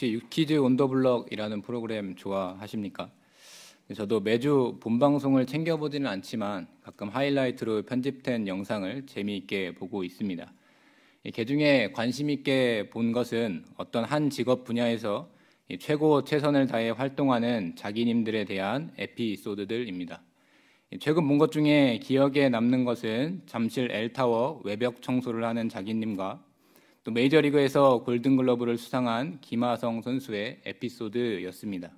혹시 유키즈 온더블럭이라는 프로그램 좋아하십니까? 저도 매주 본방송을 챙겨보지는 않지만 가끔 하이라이트로 편집된 영상을 재미있게 보고 있습니다. 개중에 관심 있게 본 것은 어떤 한 직업 분야에서 최고 최선을 다해 활동하는 자기님들에 대한 에피소드들입니다. 최근 본 것 중에 기억에 남는 것은 잠실 엘타워 외벽 청소를 하는 자기님과 또 메이저리그에서 골든글러브를 수상한 김하성 선수의 에피소드였습니다.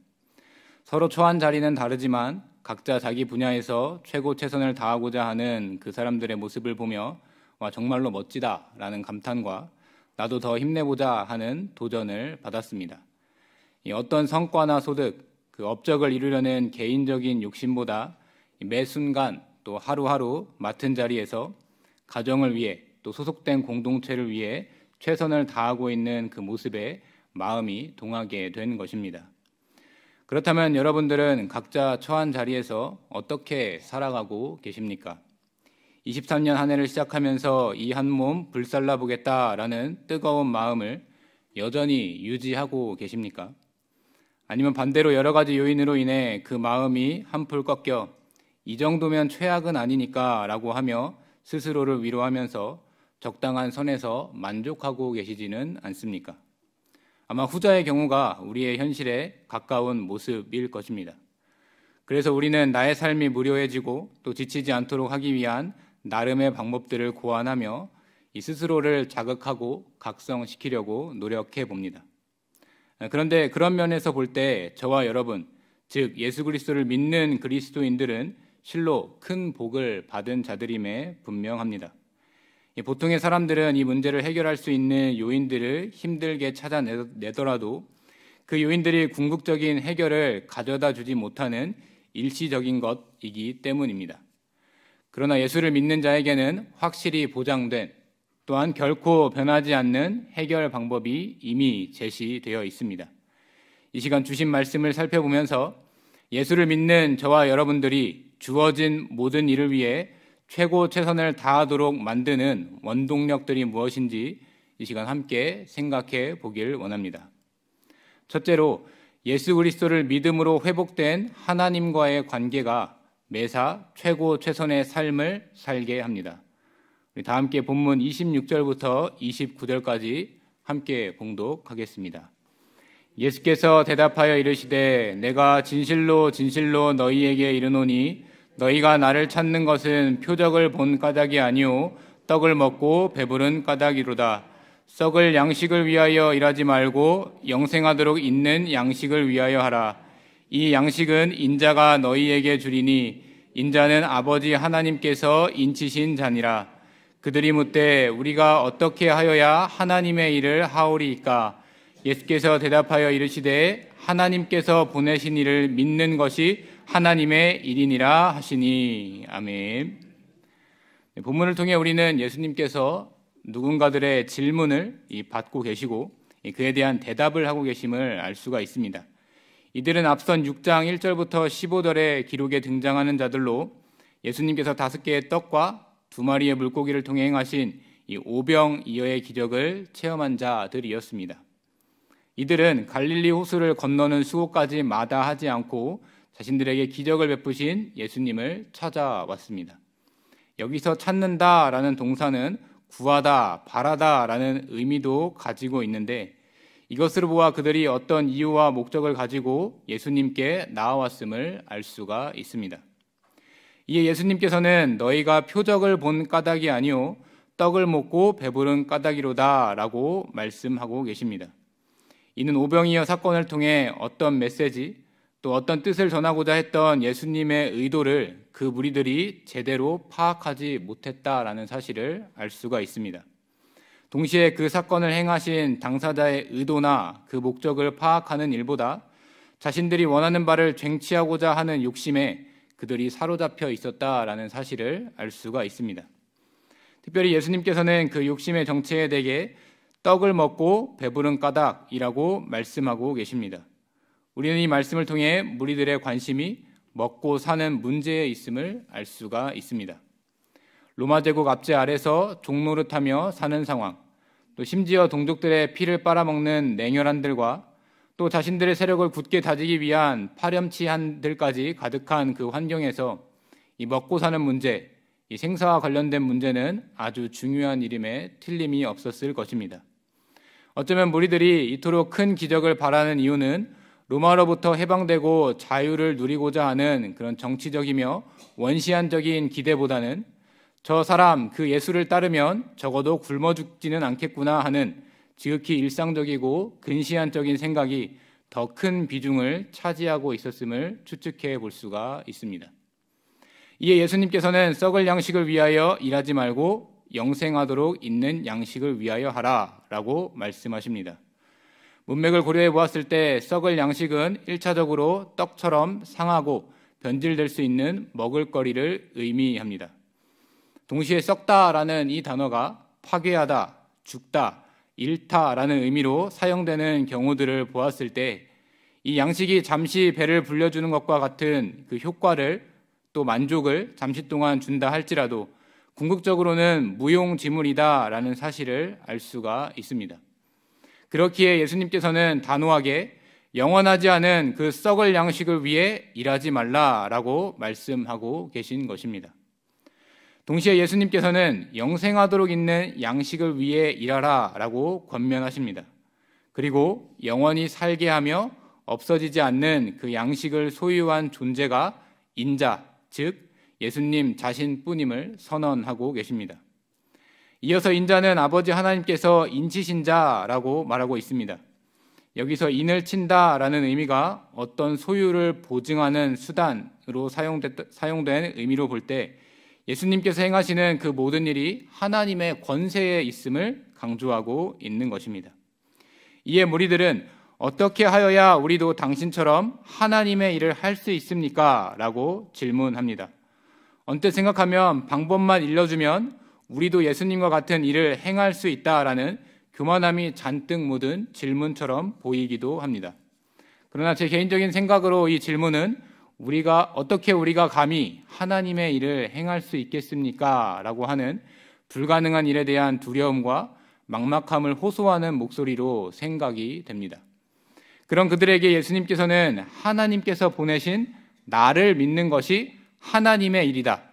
서로 초한 자리는 다르지만 각자 자기 분야에서 최고 최선을 다하고자 하는 그 사람들의 모습을 보며 와 정말로 멋지다라는 감탄과 나도 더 힘내보자 하는 도전을 받았습니다. 어떤 성과나 소득, 그 업적을 이루려는 개인적인 욕심보다 매 순간 또 하루하루 맡은 자리에서 가정을 위해 또 소속된 공동체를 위해 최선을 다하고 있는 그 모습에 마음이 동하게 된 것입니다. 그렇다면 여러분들은 각자 처한 자리에서 어떻게 살아가고 계십니까? 23년 한 해를 시작하면서 이 한 몸 불살라 보겠다라는 뜨거운 마음을 여전히 유지하고 계십니까? 아니면 반대로 여러 가지 요인으로 인해 그 마음이 한풀 꺾여 이 정도면 최악은 아니니까라고 하며 스스로를 위로하면서 적당한 선에서 만족하고 계시지는 않습니까? 아마 후자의 경우가 우리의 현실에 가까운 모습일 것입니다. 그래서 우리는 나의 삶이 무료해지고 또 지치지 않도록 하기 위한 나름의 방법들을 고안하며 이 스스로를 자극하고 각성시키려고 노력해 봅니다. 그런데 그런 면에서 볼 때 저와 여러분, 즉 예수 그리스도를 믿는 그리스도인들은 실로 큰 복을 받은 자들임에 분명합니다. 보통의 사람들은 이 문제를 해결할 수 있는 요인들을 힘들게 찾아내더라도 그 요인들이 궁극적인 해결을 가져다 주지 못하는 일시적인 것이기 때문입니다. 그러나 예수를 믿는 자에게는 확실히 보장된 또한 결코 변하지 않는 해결 방법이 이미 제시되어 있습니다. 이 시간 주신 말씀을 살펴보면서 예수를 믿는 저와 여러분들이 주어진 모든 일을 위해 최고 최선을 다하도록 만드는 원동력들이 무엇인지 이 시간 함께 생각해 보길 원합니다. 첫째로 예수 그리스도를 믿음으로 회복된 하나님과의 관계가 매사 최고 최선의 삶을 살게 합니다. 우리 다 함께 본문 26절부터 29절까지 함께 봉독하겠습니다. 예수께서 대답하여 이르시되 내가 진실로 진실로 너희에게 이르노니 너희가 나를 찾는 것은 표적을 본 까닭이 아니오 떡을 먹고 배부른 까닭이로다. 썩을 양식을 위하여 일하지 말고 영생하도록 있는 양식을 위하여 하라. 이 양식은 인자가 너희에게 주리니 인자는 아버지 하나님께서 인치신 잔이라 그들이 묻되 우리가 어떻게 하여야 하나님의 일을 하오리이까? 예수께서 대답하여 이르시되 하나님께서 보내신 일을 믿는 것이 하나님의 일인이라 하시니 아멘. 네, 본문을 통해 우리는 예수님께서 누군가들의 질문을 받고 계시고 그에 대한 대답을 하고 계심을 알 수가 있습니다. 이들은 앞선 6장 1절부터 15절의 기록에 등장하는 자들로 예수님께서 다섯 개의 떡과 두 마리의 물고기를 통해 행하신 이 오병이어의 기적을 체험한 자들이었습니다. 이들은 갈릴리 호수를 건너는 수고까지 마다하지 않고 자신들에게 기적을 베푸신 예수님을 찾아왔습니다. 여기서 찾는다라는 동사는 구하다, 바라다라는 의미도 가지고 있는데 이것을 보아 그들이 어떤 이유와 목적을 가지고 예수님께 나아왔음을 알 수가 있습니다. 이에 예수님께서는 너희가 표적을 본 까닭이 아니오 떡을 먹고 배부른 까닭이로다라고 말씀하고 계십니다. 이는 오병이어 사건을 통해 어떤 메시지, 또 어떤 뜻을 전하고자 했던 예수님의 의도를 그 무리들이 제대로 파악하지 못했다라는 사실을 알 수가 있습니다. 동시에 그 사건을 행하신 당사자의 의도나 그 목적을 파악하는 일보다 자신들이 원하는 바를 쟁취하고자 하는 욕심에 그들이 사로잡혀 있었다라는 사실을 알 수가 있습니다. 특별히 예수님께서는 그 욕심의 정체에 대해 떡을 먹고 배부른 까닭이라고 말씀하고 계십니다. 우리는 이 말씀을 통해 무리들의 관심이 먹고 사는 문제에 있음을 알 수가 있습니다. 로마 제국 압제 아래서 종노릇하며 사는 상황, 또 심지어 동족들의 피를 빨아먹는 냉혈한들과 또 자신들의 세력을 굳게 다지기 위한 파렴치한들까지 가득한 그 환경에서 이 먹고 사는 문제, 이 생사와 관련된 문제는 아주 중요한 일임에 틀림이 없었을 것입니다. 어쩌면 무리들이 이토록 큰 기적을 바라는 이유는 로마로부터 해방되고 자유를 누리고자 하는 그런 정치적이며 원시안적인 기대보다는 저 사람 그 예수를 따르면 적어도 굶어 죽지는 않겠구나 하는 지극히 일상적이고 근시안적인 생각이 더 큰 비중을 차지하고 있었음을 추측해 볼 수가 있습니다. 이에 예수님께서는 썩을 양식을 위하여 일하지 말고 영생하도록 있는 양식을 위하여 하라 라고 말씀하십니다. 문맥을 고려해 보았을 때 썩을 양식은 1차적으로 떡처럼 상하고 변질될 수 있는 먹을거리를 의미합니다. 동시에 썩다라는 이 단어가 파괴하다, 죽다, 잃다라는 의미로 사용되는 경우들을 보았을 때 이 양식이 잠시 배를 불려주는 것과 같은 그 효과를 또 만족을 잠시 동안 준다 할지라도 궁극적으로는 무용지물이다라는 사실을 알 수가 있습니다. 그렇기에 예수님께서는 단호하게 영원하지 않은 그 썩을 양식을 위해 일하지 말라라고 말씀하고 계신 것입니다. 동시에 예수님께서는 영생하도록 있는 양식을 위해 일하라라고 권면하십니다. 그리고 영원히 살게 하며 없어지지 않는 그 양식을 소유한 존재가 인자, 즉 예수님 자신뿐임을 선언하고 계십니다. 이어서 인자는 아버지 하나님께서 인치신 자라고 말하고 있습니다. 여기서 인을 친다라는 의미가 어떤 소유를 보증하는 수단으로 사용됐, 사용된 의미로 볼 때 예수님께서 행하시는 그 모든 일이 하나님의 권세에 있음을 강조하고 있는 것입니다. 이에 무리들은 어떻게 하여야 우리도 당신처럼 하나님의 일을 할 수 있습니까? 라고 질문합니다. 언뜻 생각하면 방법만 일러주면 우리도 예수님과 같은 일을 행할 수 있다라는 교만함이 잔뜩 묻은 질문처럼 보이기도 합니다. 그러나 제 개인적인 생각으로 이 질문은 우리가 어떻게 우리가 감히 하나님의 일을 행할 수 있겠습니까? 라고 하는 불가능한 일에 대한 두려움과 막막함을 호소하는 목소리로 생각이 됩니다. 그런 그들에게 예수님께서는 하나님께서 보내신 나를 믿는 것이 하나님의 일이다.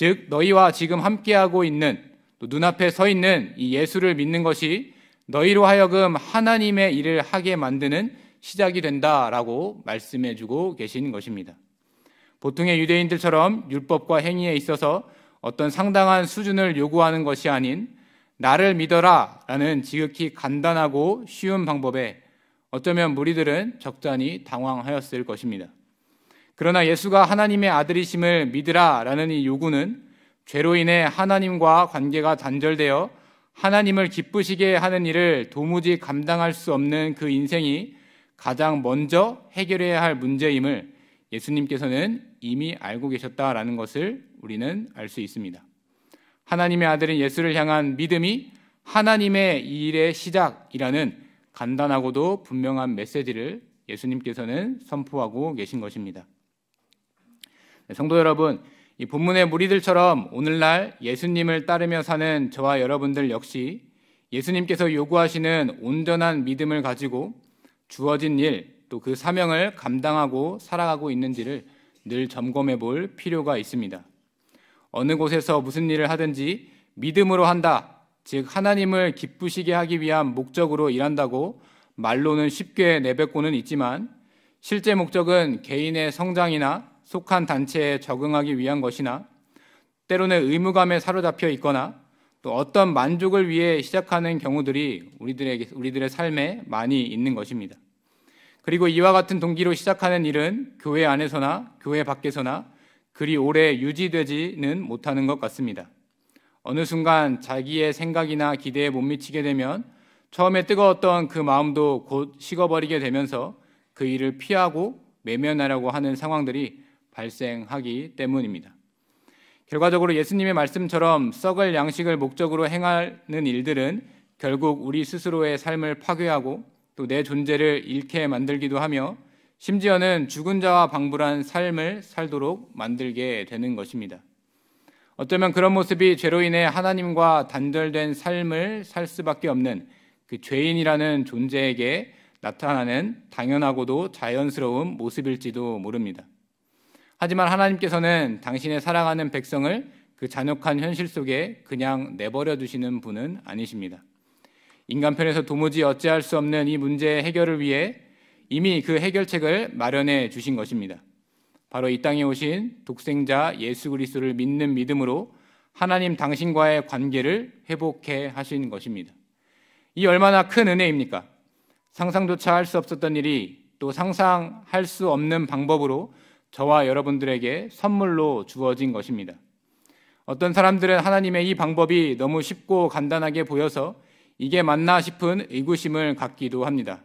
즉 너희와 지금 함께하고 있는 눈앞에 서 있는 이 예수를 믿는 것이 너희로 하여금 하나님의 일을 하게 만드는 시작이 된다라고 말씀해 주고 계신 것입니다. 보통의 유대인들처럼 율법과 행위에 있어서 어떤 상당한 수준을 요구하는 것이 아닌 나를 믿어라 라는 지극히 간단하고 쉬운 방법에 어쩌면 무리들은 적잖이 당황하였을 것입니다. 그러나 예수가 하나님의 아들이심을 믿으라 라는 이 요구는 죄로 인해 하나님과 관계가 단절되어 하나님을 기쁘시게 하는 일을 도무지 감당할 수 없는 그 인생이 가장 먼저 해결해야 할 문제임을 예수님께서는 이미 알고 계셨다라는 것을 우리는 알 수 있습니다. 하나님의 아들인 예수를 향한 믿음이 하나님의 일의 시작이라는 간단하고도 분명한 메시지를 예수님께서는 선포하고 계신 것입니다. 네, 성도 여러분, 이 본문의 무리들처럼 오늘날 예수님을 따르며 사는 저와 여러분들 역시 예수님께서 요구하시는 온전한 믿음을 가지고 주어진 일, 또 그 사명을 감당하고 살아가고 있는지를 늘 점검해 볼 필요가 있습니다. 어느 곳에서 무슨 일을 하든지 믿음으로 한다, 즉, 하나님을 기쁘시게 하기 위한 목적으로 일한다고 말로는 쉽게 내뱉고는 있지만 실제 목적은 개인의 성장이나 속한 단체에 적응하기 위한 것이나 때로는 의무감에 사로잡혀 있거나 또 어떤 만족을 위해 시작하는 경우들이 우리들에게 우리들의 삶에 많이 있는 것입니다. 그리고 이와 같은 동기로 시작하는 일은 교회 안에서나 교회 밖에서나 그리 오래 유지되지는 못하는 것 같습니다. 어느 순간 자기의 생각이나 기대에 못 미치게 되면 처음에 뜨거웠던 그 마음도 곧 식어버리게 되면서 그 일을 피하고 매면하려고 하는 상황들이 발생하기 때문입니다. 결과적으로 예수님의 말씀처럼 썩을 양식을 목적으로 행하는 일들은 결국 우리 스스로의 삶을 파괴하고 또 내 존재를 잃게 만들기도 하며 심지어는 죽은 자와 방불한 삶을 살도록 만들게 되는 것입니다. 어쩌면 그런 모습이 죄로 인해 하나님과 단절된 삶을 살 수밖에 없는 그 죄인이라는 존재에게 나타나는 당연하고도 자연스러운 모습일지도 모릅니다. 하지만 하나님께서는 당신의 사랑하는 백성을 그 잔혹한 현실 속에 그냥 내버려 두시는 분은 아니십니다. 인간편에서 도무지 어찌할 수 없는 이 문제의 해결을 위해 이미 그 해결책을 마련해 주신 것입니다. 바로 이 땅에 오신 독생자 예수 그리스도를 믿는 믿음으로 하나님 당신과의 관계를 회복해 하신 것입니다. 이 얼마나 큰 은혜입니까? 상상조차 할 수 없었던 일이 또 상상할 수 없는 방법으로 저와 여러분들에게 선물로 주어진 것입니다. 어떤 사람들은 하나님의 이 방법이 너무 쉽고 간단하게 보여서 이게 맞나 싶은 의구심을 갖기도 합니다.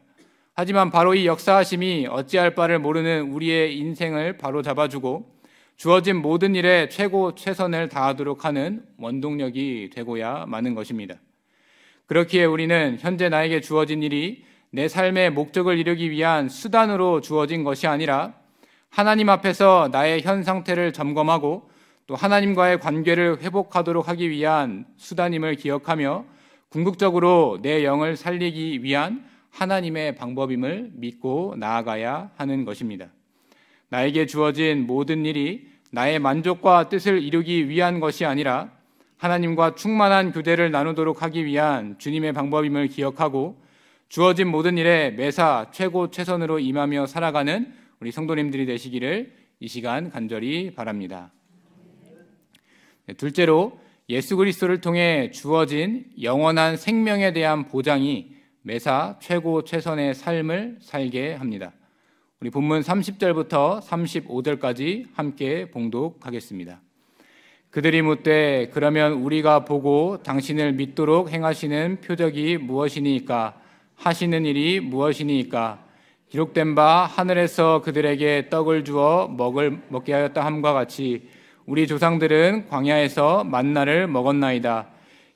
하지만 바로 이 역사하심이 어찌할 바를 모르는 우리의 인생을 바로 잡아주고 주어진 모든 일에 최고 최선을 다하도록 하는 원동력이 되고야 마는 것입니다. 그렇기에 우리는 현재 나에게 주어진 일이 내 삶의 목적을 이루기 위한 수단으로 주어진 것이 아니라 하나님 앞에서 나의 현 상태를 점검하고 또 하나님과의 관계를 회복하도록 하기 위한 수단임을 기억하며 궁극적으로 내 영을 살리기 위한 하나님의 방법임을 믿고 나아가야 하는 것입니다. 나에게 주어진 모든 일이 나의 만족과 뜻을 이루기 위한 것이 아니라 하나님과 충만한 교제를 나누도록 하기 위한 주님의 방법임을 기억하고 주어진 모든 일에 매사 최고 최선으로 임하며 살아가는 우리 성도님들이 되시기를 이 시간 간절히 바랍니다. 네, 둘째로 예수 그리스도를 통해 주어진 영원한 생명에 대한 보장이 매사 최고 최선의 삶을 살게 합니다. 우리 본문 30절부터 35절까지 함께 봉독하겠습니다. 그들이 묻되 그러면 우리가 보고 당신을 믿도록 행하시는 표적이 무엇이니까 하시는 일이 무엇이니까 기록된 바 하늘에서 그들에게 떡을 주어 먹을 먹게 하였다 함과 같이 우리 조상들은 광야에서 만나를 먹었나이다.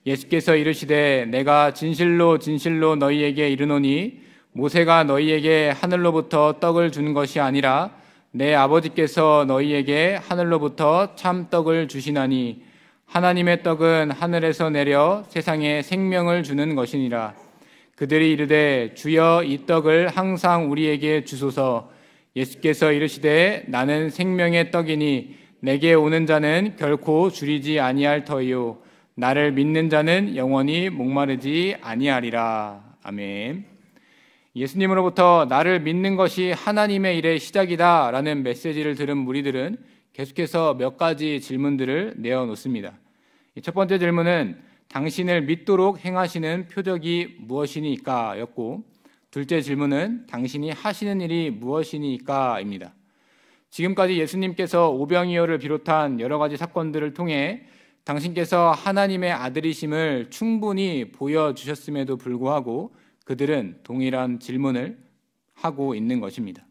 예수께서 이르시되 내가 진실로 진실로 너희에게 이르노니 모세가 너희에게 하늘로부터 떡을 준 것이 아니라 내 아버지께서 너희에게 하늘로부터 참 떡을 주시나니 하나님의 떡은 하늘에서 내려 세상에 생명을 주는 것이니라. 그들이 이르되 주여 이 떡을 항상 우리에게 주소서 예수께서 이르시되 나는 생명의 떡이니 내게 오는 자는 결코 줄이지 아니할 터이요 나를 믿는 자는 영원히 목마르지 아니하리라 아멘. 예수님으로부터 나를 믿는 것이 하나님의 일의 시작이다라는 메시지를 들은 무리들은 계속해서 몇 가지 질문들을 내어놓습니다. 첫 번째 질문은 당신을 믿도록 행하시는 표적이 무엇이니까? 였고, 둘째 질문은 당신이 하시는 일이 무엇이니까? 입니다. 지금까지 예수님께서 오병이어를 비롯한 여러 가지 사건들을 통해 당신께서 하나님의 아들이심을 충분히 보여주셨음에도 불구하고 그들은 동일한 질문을 하고 있는 것입니다.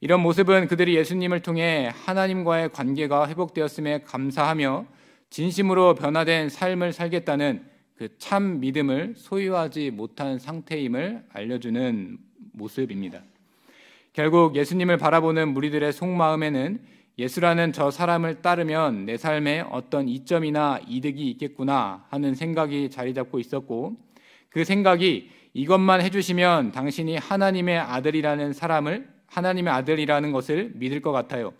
이런 모습은 그들이 예수님을 통해 하나님과의 관계가 회복되었음에 감사하며 진심으로 변화된 삶을 살겠다는 그 참 믿음을 소유하지 못한 상태임을 알려주는 모습입니다. 결국 예수님을 바라보는 무리들의 속마음에는 예수라는 저 사람을 따르면 내 삶에 어떤 이점이나 이득이 있겠구나 하는 생각이 자리 잡고 있었고 그 생각이 이것만 해주시면 당신이 하나님의 아들이라는 사람을 하나님의 아들이라는 것을 믿을 것 같아요.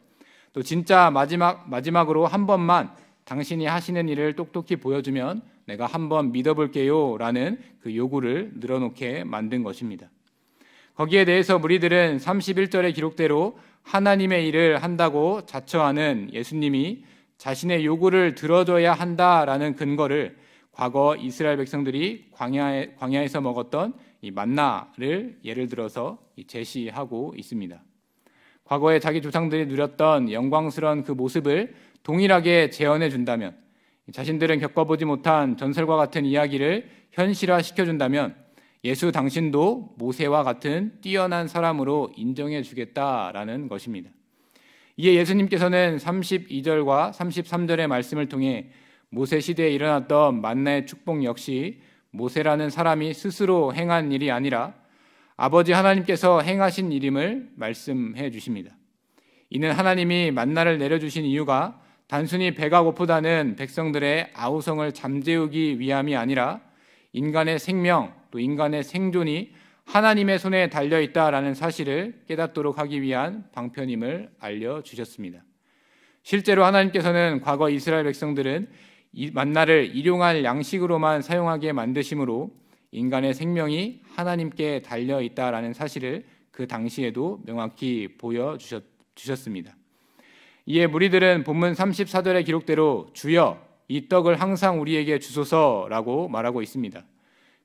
또 진짜 마지막 마지막으로 한 번만 당신이 하시는 일을 똑똑히 보여주면 내가 한번 믿어볼게요. 라는 그 요구를 늘어놓게 만든 것입니다. 거기에 대해서 무리들은 31절의 기록대로 하나님의 일을 한다고 자처하는 예수님이 자신의 요구를 들어줘야 한다라는 근거를 과거 이스라엘 백성들이 광야에, 광야에서 먹었던 이 만나를 예를 들어서 제시하고 있습니다. 과거에 자기 조상들이 누렸던 영광스러운 그 모습을 동일하게 재현해 준다면 자신들은 겪어보지 못한 전설과 같은 이야기를 현실화 시켜준다면 예수 당신도 모세와 같은 뛰어난 사람으로 인정해 주겠다라는 것입니다. 이에 예수님께서는 32절과 33절의 말씀을 통해 모세 시대에 일어났던 만나의 축복 역시 모세라는 사람이 스스로 행한 일이 아니라 아버지 하나님께서 행하신 일임을 말씀해 주십니다. 이는 하나님이 만나를 내려주신 이유가 단순히 배가 고프다는 백성들의 아우성을 잠재우기 위함이 아니라 인간의 생명 또 인간의 생존이 하나님의 손에 달려 있다라는 사실을 깨닫도록 하기 위한 방편임을 알려 주셨습니다. 실제로 하나님께서는 과거 이스라엘 백성들은 만나를 일용할 양식으로만 사용하게 만드심으로 인간의 생명이 하나님께 달려 있다라는 사실을 그 당시에도 명확히 보여 주셨습니다. 이에 무리들은 본문 34절의 기록대로 주여 이 떡을 항상 우리에게 주소서라고 말하고 있습니다.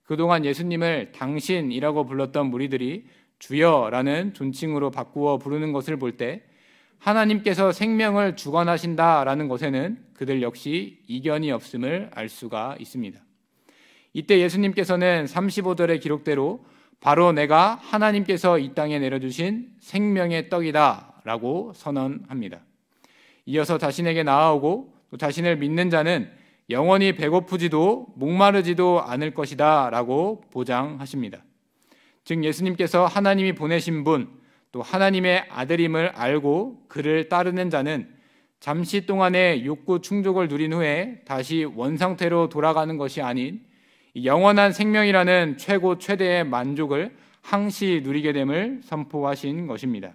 그동안 예수님을 당신이라고 불렀던 무리들이 주여라는 존칭으로 바꾸어 부르는 것을 볼 때 하나님께서 생명을 주관하신다라는 것에는 그들 역시 이견이 없음을 알 수가 있습니다. 이때 예수님께서는 35절의 기록대로 바로 내가 하나님께서 이 땅에 내려주신 생명의 떡이다라고 선언합니다. 이어서 자신에게 나아오고 또 자신을 믿는 자는 영원히 배고프지도 목마르지도 않을 것이다 라고 보장하십니다. 즉 예수님께서 하나님이 보내신 분, 또 하나님의 아들임을 알고 그를 따르는 자는 잠시 동안의 욕구 충족을 누린 후에 다시 원상태로 돌아가는 것이 아닌 영원한 생명이라는 최고 최대의 만족을 항시 누리게 됨을 선포하신 것입니다.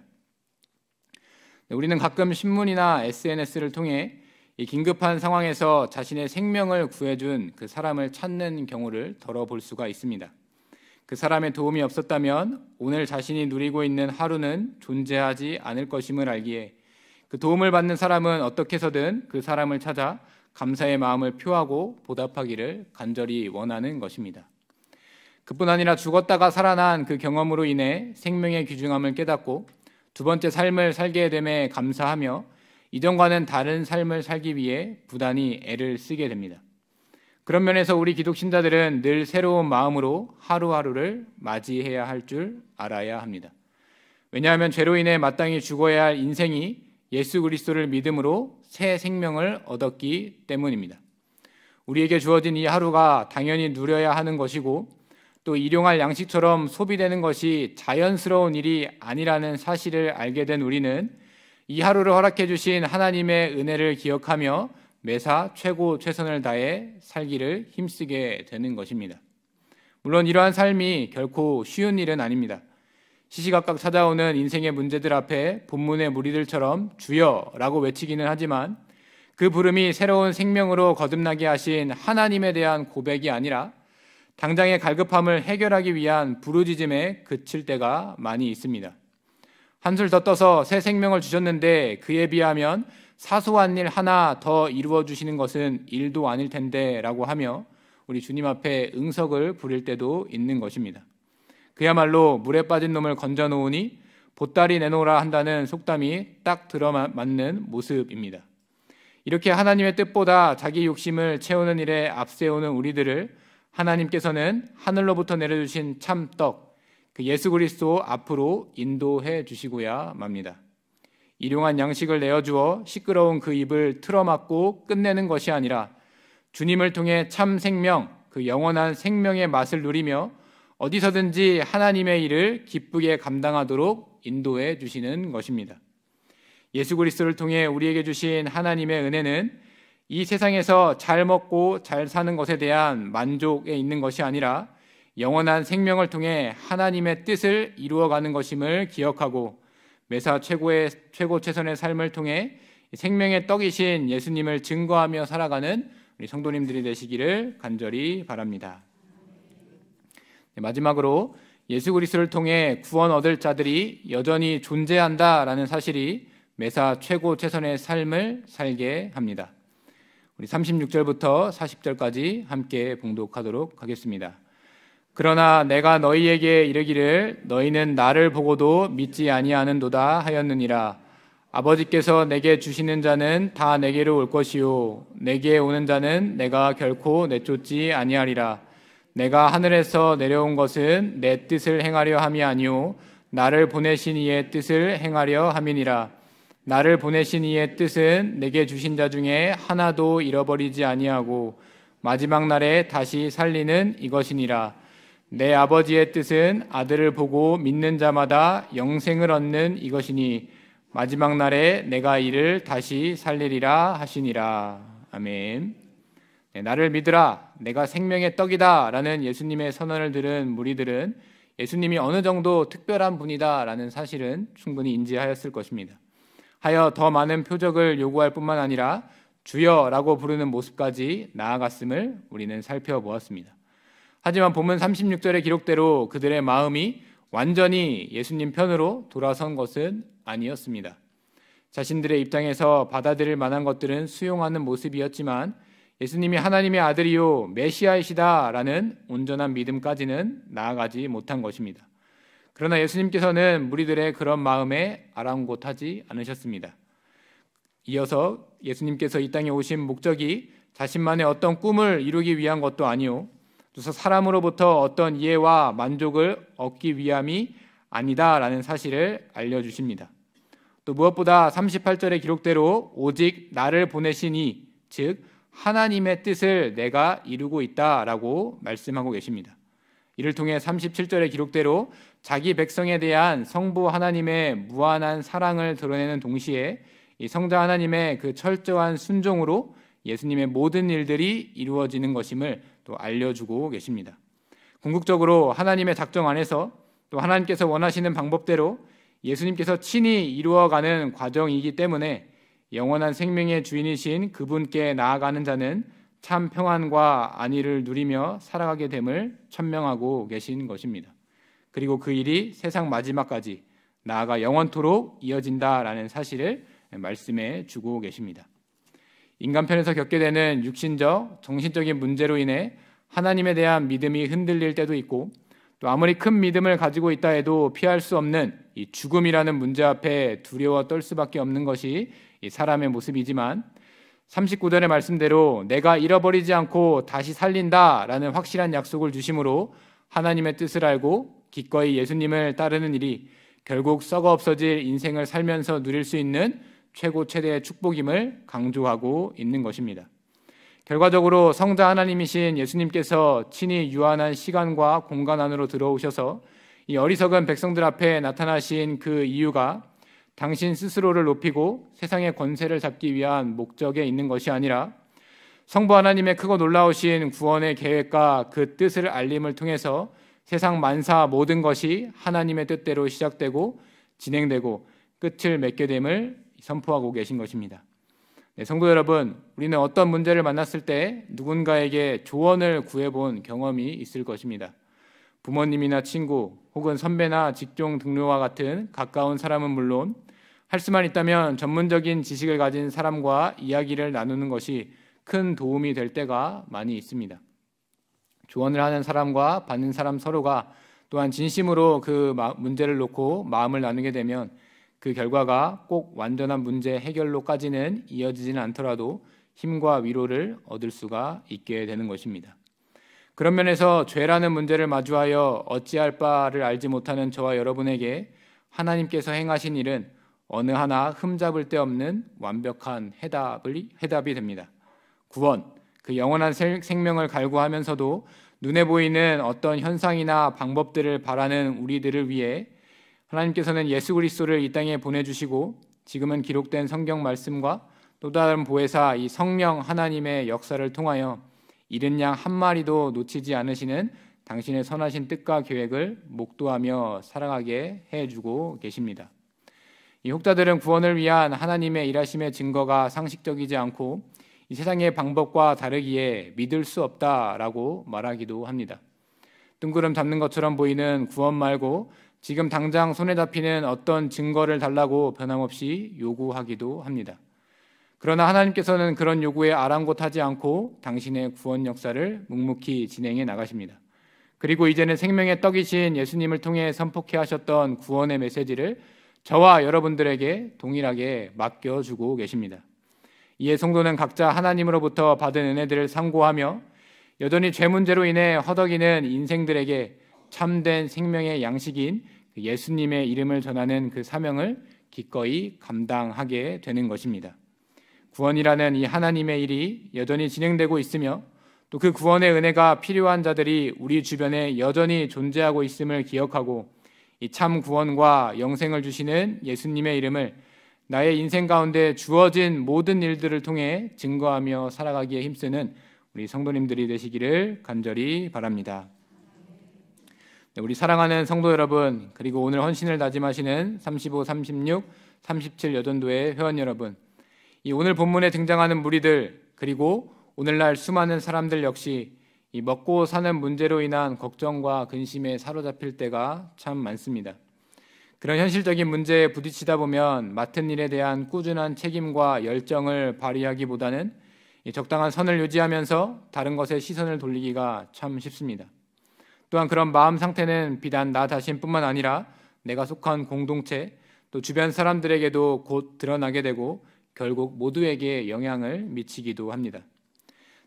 네, 우리는 가끔 신문이나 SNS를 통해 긴급한 상황에서 자신의 생명을 구해준 그 사람을 찾는 경우를 덜어 볼 수가 있습니다. 그 사람의 도움이 없었다면 오늘 자신이 누리고 있는 하루는 존재하지 않을 것임을 알기에 그 도움을 받는 사람은 어떻게 해서든 그 사람을 찾아 감사의 마음을 표하고 보답하기를 간절히 원하는 것입니다. 그뿐 아니라 죽었다가 살아난 그 경험으로 인해 생명의 귀중함을 깨닫고 두 번째 삶을 살게 됨에 감사하며 이전과는 다른 삶을 살기 위해 부단히 애를 쓰게 됩니다. 그런 면에서 우리 기독 신자들은 늘 새로운 마음으로 하루하루를 맞이해야 할 줄 알아야 합니다. 왜냐하면 죄로 인해 마땅히 죽어야 할 인생이 예수 그리스도를 믿음으로 새 생명을 얻었기 때문입니다. 우리에게 주어진 이 하루가 당연히 누려야 하는 것이고 또 일용할 양식처럼 소비되는 것이 자연스러운 일이 아니라는 사실을 알게 된 우리는 이 하루를 허락해 주신 하나님의 은혜를 기억하며 매사 최고 최선을 다해 살기를 힘쓰게 되는 것입니다. 물론 이러한 삶이 결코 쉬운 일은 아닙니다. 시시각각 찾아오는 인생의 문제들 앞에 본문의 무리들처럼 주여라고 외치기는 하지만 그 부름이 새로운 생명으로 거듭나게 하신 하나님에 대한 고백이 아니라 당장의 갈급함을 해결하기 위한 부르짖음에 그칠 때가 많이 있습니다. 한술 더 떠서 새 생명을 주셨는데 그에 비하면 사소한 일 하나 더 이루어 주시는 것은 일도 아닐 텐데라고 하며 우리 주님 앞에 응석을 부릴 때도 있는 것입니다. 그야말로 물에 빠진 놈을 건져 놓으니 보따리 내놓으라 한다는 속담이 딱 들어맞는 모습입니다. 이렇게 하나님의 뜻보다 자기 욕심을 채우는 일에 앞세우는 우리들을 하나님께서는 하늘로부터 내려주신 참떡, 그 예수 그리스도 앞으로 인도해 주시고야 맙니다. 일용한 양식을 내어주어 시끄러운 그 입을 틀어막고 끝내는 것이 아니라 주님을 통해 참 생명, 그 영원한 생명의 맛을 누리며 어디서든지 하나님의 일을 기쁘게 감당하도록 인도해 주시는 것입니다. 예수 그리스도를 통해 우리에게 주신 하나님의 은혜는 이 세상에서 잘 먹고 잘 사는 것에 대한 만족에 있는 것이 아니라 영원한 생명을 통해 하나님의 뜻을 이루어가는 것임을 기억하고 매사 최고의 최고 최선의 삶을 통해 생명의 떡이신 예수님을 증거하며 살아가는 우리 성도님들이 되시기를 간절히 바랍니다. 네, 마지막으로 예수 그리스도를 통해 구원 얻을 자들이 여전히 존재한다라는 사실이 매사 최고 최선의 삶을 살게 합니다. 우리 36절부터 40절까지 함께 봉독하도록 하겠습니다. 그러나 내가 너희에게 이르기를 너희는 나를 보고도 믿지 아니하는도다 하였느니라 아버지께서 내게 주시는 자는 다 내게로 올 것이요 내게 오는 자는 내가 결코 내쫓지 아니하리라 내가 하늘에서 내려온 것은 내 뜻을 행하려 함이 아니요 나를 보내신 이의 뜻을 행하려 함이니라 나를 보내신 이의 뜻은 내게 주신 자 중에 하나도 잃어버리지 아니하고 마지막 날에 다시 살리는 이것이니라. 내 아버지의 뜻은 아들을 보고 믿는 자마다 영생을 얻는 이것이니 마지막 날에 내가 이를 다시 살리리라 하시니라. 아멘. 네, 나를 믿으라. 내가 생명의 떡이다. 라는 예수님의 선언을 들은 무리들은 예수님이 어느 정도 특별한 분이다. 라는 사실은 충분히 인지하였을 것입니다. 하여 더 많은 표적을 요구할 뿐만 아니라 주여라고 부르는 모습까지 나아갔음을 우리는 살펴보았습니다. 하지만 보면 36절의 기록대로 그들의 마음이 완전히 예수님 편으로 돌아선 것은 아니었습니다. 자신들의 입장에서 받아들일 만한 것들은 수용하는 모습이었지만 예수님이 하나님의 아들이요 메시아이시다라는 온전한 믿음까지는 나아가지 못한 것입니다. 그러나 예수님께서는 무리들의 그런 마음에 아랑곳하지 않으셨습니다. 이어서 예수님께서 이 땅에 오신 목적이 자신만의 어떤 꿈을 이루기 위한 것도 아니요. 그래서 사람으로부터 어떤 이해와 만족을 얻기 위함이 아니다라는 사실을 알려주십니다. 또 무엇보다 38절의 기록대로 오직 나를 보내시니 즉 하나님의 뜻을 내가 이루고 있다라고 말씀하고 계십니다. 이를 통해 37절의 기록대로 자기 백성에 대한 성부 하나님의 무한한 사랑을 드러내는 동시에 이 성자 하나님의 그 철저한 순종으로 예수님의 모든 일들이 이루어지는 것임을 또 알려주고 계십니다. 궁극적으로 하나님의 작정 안에서 또 하나님께서 원하시는 방법대로 예수님께서 친히 이루어가는 과정이기 때문에 영원한 생명의 주인이신 그분께 나아가는 자는 참 평안과 안위를 누리며 살아가게 됨을 천명하고 계신 것입니다. 그리고 그 일이 세상 마지막까지 나아가 영원토록 이어진다라는 사실을 말씀해 주고 계십니다. 인간편에서 겪게 되는 육신적, 정신적인 문제로 인해 하나님에 대한 믿음이 흔들릴 때도 있고 또 아무리 큰 믿음을 가지고 있다 해도 피할 수 없는 이 죽음이라는 문제 앞에 두려워 떨 수밖에 없는 것이 사람의 모습이지만 39절의 말씀대로 내가 잃어버리지 않고 다시 살린다라는 확실한 약속을 주심으로 하나님의 뜻을 알고 기꺼이 예수님을 따르는 일이 결국 썩어 없어질 인생을 살면서 누릴 수 있는 최고 최대의 축복임을 강조하고 있는 것입니다. 결과적으로 성자 하나님이신 예수님께서 친히 유한한 시간과 공간 안으로 들어오셔서 이 어리석은 백성들 앞에 나타나신 그 이유가 당신 스스로를 높이고 세상의 권세를 잡기 위한 목적에 있는 것이 아니라 성부 하나님의 크고 놀라우신 구원의 계획과 그 뜻을 알림을 통해서 세상 만사 모든 것이 하나님의 뜻대로 시작되고 진행되고 끝을 맺게 됨을 선포하고 계신 것입니다. 네, 성도 여러분, 우리는 어떤 문제를 만났을 때 누군가에게 조언을 구해본 경험이 있을 것입니다. 부모님이나 친구 혹은 선배나 직종 동료와 같은 가까운 사람은 물론 할 수만 있다면 전문적인 지식을 가진 사람과 이야기를 나누는 것이 큰 도움이 될 때가 많이 있습니다. 조언을 하는 사람과 받는 사람 서로가 또한 진심으로 그 문제를 놓고 마음을 나누게 되면 그 결과가 꼭 완전한 문제 해결로까지는 이어지지는 않더라도 힘과 위로를 얻을 수가 있게 되는 것입니다. 그런 면에서 죄라는 문제를 마주하여 어찌할 바를 알지 못하는 저와 여러분에게 하나님께서 행하신 일은 어느 하나 흠잡을 데 없는 완벽한 해답을, 해답이 됩니다. 구원, 그 영원한 생명을 갈구하면서도 눈에 보이는 어떤 현상이나 방법들을 바라는 우리들을 위해 하나님께서는 예수 그리스도를 이 땅에 보내주시고 지금은 기록된 성경 말씀과 또 다른 보혜사 이 성령 하나님의 역사를 통하여 이른 양 한 마리도 놓치지 않으시는 당신의 선하신 뜻과 계획을 목도하며 살아가게 해주고 계십니다. 이 혹자들은 구원을 위한 하나님의 일하심의 증거가 상식적이지 않고 이 세상의 방법과 다르기에 믿을 수 없다라고 말하기도 합니다. 뜬구름 잡는 것처럼 보이는 구원 말고 지금 당장 손에 잡히는 어떤 증거를 달라고 변함없이 요구하기도 합니다. 그러나 하나님께서는 그런 요구에 아랑곳하지 않고 당신의 구원 역사를 묵묵히 진행해 나가십니다. 그리고 이제는 생명의 떡이신 예수님을 통해 선포케 하셨던 구원의 메시지를 저와 여러분들에게 동일하게 맡겨주고 계십니다. 이에 성도는 각자 하나님으로부터 받은 은혜들을 상고하며 여전히 죄 문제로 인해 허덕이는 인생들에게 참된 생명의 양식인 그 예수님의 이름을 전하는 그 사명을 기꺼이 감당하게 되는 것입니다. 구원이라는 이 하나님의 일이 여전히 진행되고 있으며 또 그 구원의 은혜가 필요한 자들이 우리 주변에 여전히 존재하고 있음을 기억하고 이 참 구원과 영생을 주시는 예수님의 이름을 나의 인생 가운데 주어진 모든 일들을 통해 증거하며 살아가기에 힘쓰는 우리 성도님들이 되시기를 간절히 바랍니다. 네, 우리 사랑하는 성도 여러분, 그리고 오늘 헌신을 다짐하시는 35, 36, 37 여전도의 회원 여러분, 이 오늘 본문에 등장하는 무리들, 그리고 오늘날 수많은 사람들 역시 이 먹고 사는 문제로 인한 걱정과 근심에 사로잡힐 때가 참 많습니다. 그런 현실적인 문제에 부딪히다 보면 맡은 일에 대한 꾸준한 책임과 열정을 발휘하기보다는 적당한 선을 유지하면서 다른 것에 시선을 돌리기가 참 쉽습니다. 또한 그런 마음 상태는 비단 나 자신뿐만 아니라 내가 속한 공동체 또 주변 사람들에게도 곧 드러나게 되고 결국 모두에게 영향을 미치기도 합니다.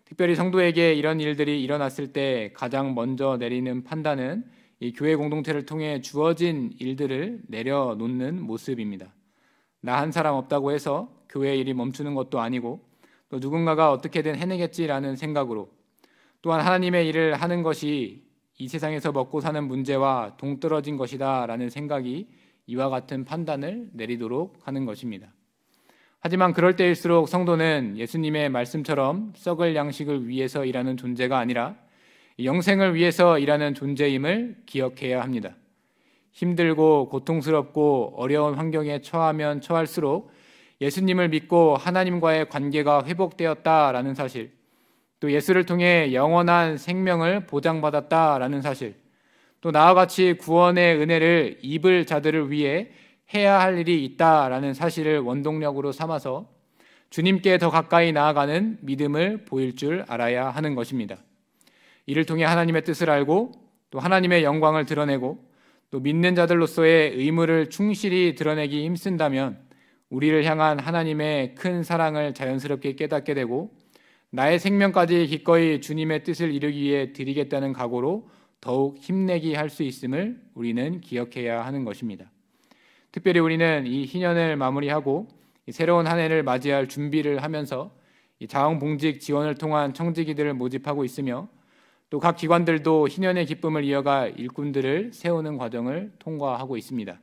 특별히 성도에게 이런 일들이 일어났을 때 가장 먼저 내리는 판단은 이 교회 공동체를 통해 주어진 일들을 내려놓는 모습입니다. 나 한 사람 없다고 해서 교회 일이 멈추는 것도 아니고 또 누군가가 어떻게든 해내겠지라는 생각으로 또한 하나님의 일을 하는 것이 이 세상에서 먹고 사는 문제와 동떨어진 것이다라는 생각이 이와 같은 판단을 내리도록 하는 것입니다. 하지만 그럴 때일수록 성도는 예수님의 말씀처럼 썩을 양식을 위해서 일하는 존재가 아니라 영생을 위해서 일하는 존재임을 기억해야 합니다. 힘들고 고통스럽고 어려운 환경에 처하면 처할수록 예수님을 믿고 하나님과의 관계가 회복되었다라는 사실, 또 예수를 통해 영원한 생명을 보장받았다라는 사실, 또 나와 같이 구원의 은혜를 입을 자들을 위해 해야 할 일이 있다라는 사실을 원동력으로 삼아서 주님께 더 가까이 나아가는 믿음을 보일 줄 알아야 하는 것입니다. 이를 통해 하나님의 뜻을 알고 또 하나님의 영광을 드러내고 또 믿는 자들로서의 의무를 충실히 드러내기 힘쓴다면 우리를 향한 하나님의 큰 사랑을 자연스럽게 깨닫게 되고 나의 생명까지 기꺼이 주님의 뜻을 이루기 위해 드리겠다는 각오로 더욱 힘내기 할 수 있음을 우리는 기억해야 하는 것입니다. 특별히 우리는 이 희년을 마무리하고 새로운 한 해를 맞이할 준비를 하면서 자원봉직 지원을 통한 청지기들을 모집하고 있으며 또각 기관들도 희년의 기쁨을 이어가 일꾼들을 세우는 과정을 통과하고 있습니다.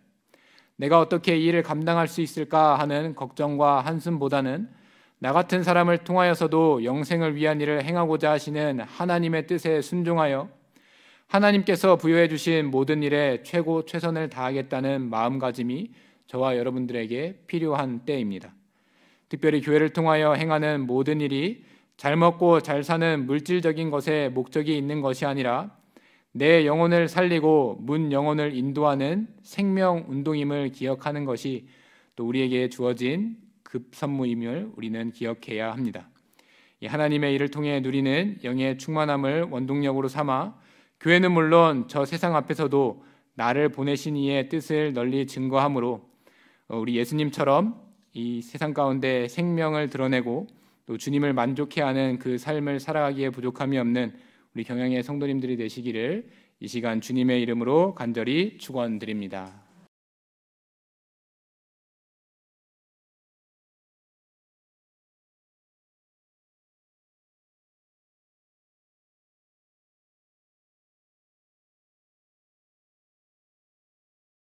내가 어떻게 이 일을 감당할 수 있을까 하는 걱정과 한숨보다는 나 같은 사람을 통하여서도 영생을 위한 일을 행하고자 하시는 하나님의 뜻에 순종하여 하나님께서 부여해 주신 모든 일에 최고 최선을 다하겠다는 마음가짐이 저와 여러분들에게 필요한 때입니다. 특별히 교회를 통하여 행하는 모든 일이 잘 먹고 잘 사는 물질적인 것에 목적이 있는 것이 아니라 내 영혼을 살리고 문 영혼을 인도하는 생명 운동임을 기억하는 것이 또 우리에게 주어진 급선무임을 우리는 기억해야 합니다. 하나님의 일을 통해 누리는 영의 충만함을 원동력으로 삼아 교회는 물론 저 세상 앞에서도 나를 보내신 이의 뜻을 널리 증거함으로 어, 우리 예수님처럼 이 세상 가운데 생명을 드러내고 또 주님을 만족해 하는 그 삶을 살아가기에 부족함이 없는 우리 경향의 성도님들이 되시기를 이 시간 주님의 이름으로 간절히 축원드립니다.